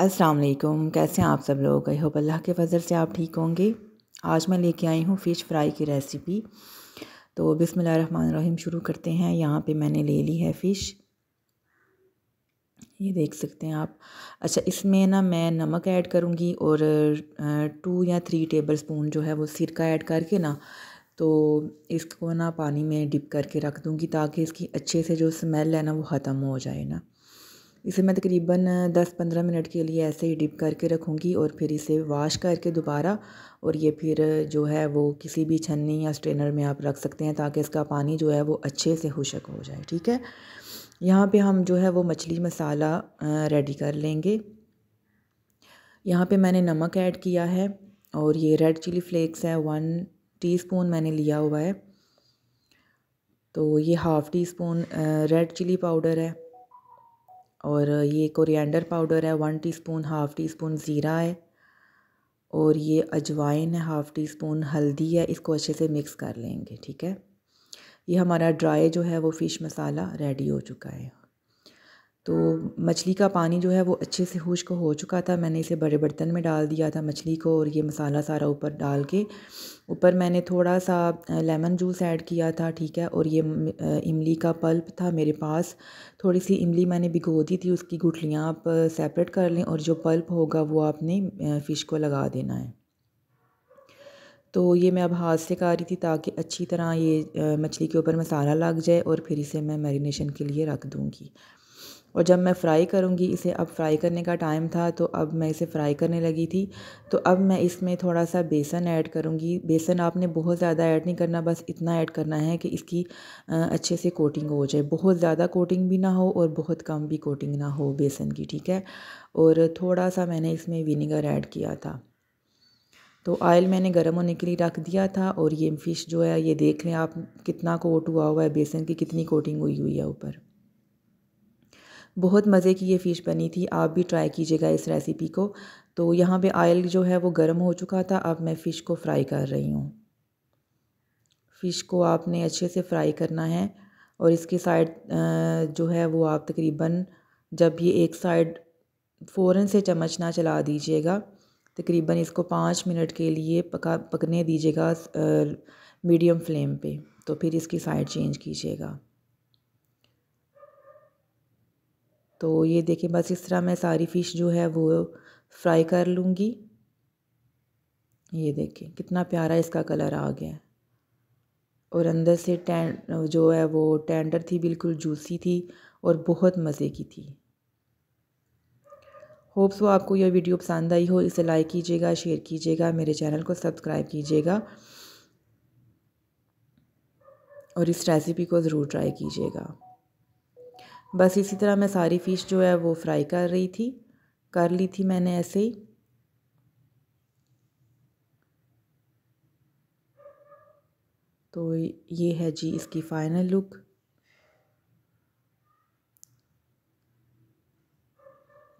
अस्सलाम वालेकुम कैसे हैं आप सब लोग आई होप अल्लाह के फजल से आप ठीक होंगे आज मैं लेके आई हूँ फ़िश फ्राई की रेसिपी तो बिसमीम शुरू करते हैं यहाँ पे मैंने ले ली है फ़िश ये देख सकते हैं आप अच्छा इसमें ना मैं नमक ऐड करूँगी और टू या थ्री टेबल स्पून जो है वो सिरका ऐड करके ना तो इसको ना पानी में डिप करके रख दूँगी ताकि इसकी अच्छे से जो स्मेल है ना वो ख़त्म हो जाए ना इसे मैं तकरीबन 10-15 मिनट के लिए ऐसे ही डिप करके रखूँगी और फिर इसे वाश करके दोबारा और ये फिर जो है वो किसी भी छन्नी या स्ट्रेनर में आप रख सकते हैं ताकि इसका पानी जो है वो अच्छे से खुशक हो जाए ठीक है यहाँ पे हम जो है वो मछली मसाला रेडी कर लेंगे यहाँ पे मैंने नमक ऐड किया है और ये रेड चिली फ्लेक्स है वन टी मैंने लिया हुआ है तो ये half teaspoon red chilli powder है और ये कोरिएंडर पाउडर है one teaspoon half teaspoon ज़ीरा है और ये अजवाइन है हाफ़ टी स्पून हल्दी है इसको अच्छे से मिक्स कर लेंगे ठीक है ये हमारा ड्राई जो है वो फ़िश मसाला रेडी हो चुका है तो मछली का पानी जो है वो अच्छे से खुश्क हो चुका था मैंने इसे बड़े बर्तन में डाल दिया था मछली को और ये मसाला सारा ऊपर डाल के ऊपर मैंने थोड़ा सा लेमन जूस ऐड किया था ठीक है और ये इमली का पल्प था मेरे पास थोड़ी सी इमली मैंने भिगो दी थी उसकी गुठलियाँ आप सेपरेट कर लें और जो पल्प होगा वो आपने फ़िश को लगा देना है तो ये मैं अब हाथ से कर रही थी ताकि अच्छी तरह ये मछली के ऊपर मसाला लग जाए और फिर इसे मैं मैरिनेशन के लिए रख दूँगी और जब मैं फ़्राई करूँगी इसे अब फ़्राई करने का टाइम था तो अब मैं इसे फ़्राई करने लगी थी तो अब मैं इसमें थोड़ा सा बेसन ऐड करूँगी बेसन आपने बहुत ज़्यादा ऐड नहीं करना बस इतना ऐड करना है कि इसकी अच्छे से कोटिंग हो जाए बहुत ज़्यादा कोटिंग भी ना हो और बहुत कम भी कोटिंग ना हो बेसन की ठीक है और थोड़ा सा मैंने इसमें विनीगर ऐड किया था तो ऑयल मैंने गर्म होने के लिए रख दिया था और ये फ़िश जो है ये देख लें आप कितना कोट हुआ हुआ है बेसन की कितनी कोटिंग हुई हुई है ऊपर बहुत मज़े की ये फ़िश बनी थी आप भी ट्राई कीजिएगा इस रेसिपी को तो यहाँ पे आयल जो है वो गर्म हो चुका था अब मैं फ़िश को फ्राई कर रही हूँ फ़िश को आपने अच्छे से फ्राई करना है और इसकी साइड जो है वो आप तकरीबन जब ये एक साइड फ़ौरन से चम्मच ना चला दीजिएगा तकरीबन इसको पाँच मिनट के लिए पका पकने दीजिएगा मीडियम फ्लेम पे तो फिर इसकी साइड चेंज कीजिएगा तो ये देखें बस इस तरह मैं सारी फ़िश जो है वो फ्राई कर लूँगी ये देखें कितना प्यारा इसका कलर आ गया और अंदर से टें जो है वो टेंडर थी बिल्कुल जूसी थी और बहुत मज़े की थी होप्स वो आपको यह वीडियो पसंद आई हो इसे लाइक कीजिएगा शेयर कीजिएगा मेरे चैनल को सब्सक्राइब कीजिएगा और इस रेसिपी को ज़रूर ट्राई कीजिएगा बस इसी तरह मैं सारी फ़िश जो है वो फ्राई कर रही थी कर ली थी मैंने ऐसे ही तो ये है जी इसकी फ़ाइनल लुक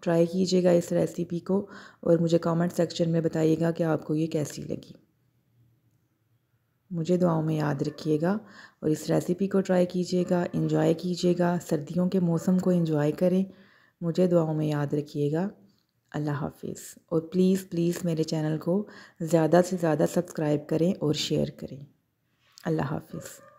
ट्राई कीजिएगा इस रेसिपी को और मुझे कमेंट सेक्शन में बताइएगा कि आपको ये कैसी लगी मुझे दुआओं में याद रखिएगा और इस रेसिपी को ट्राई कीजिएगा इंजॉय कीजिएगा सर्दियों के मौसम को इंजॉय करें मुझे दुआओं में याद रखिएगा अल्लाह हाफिज़ और प्लीज़ प्लीज़ मेरे चैनल को ज़्यादा से ज़्यादा सब्सक्राइब करें और शेयर करें अल्लाह हाफिज़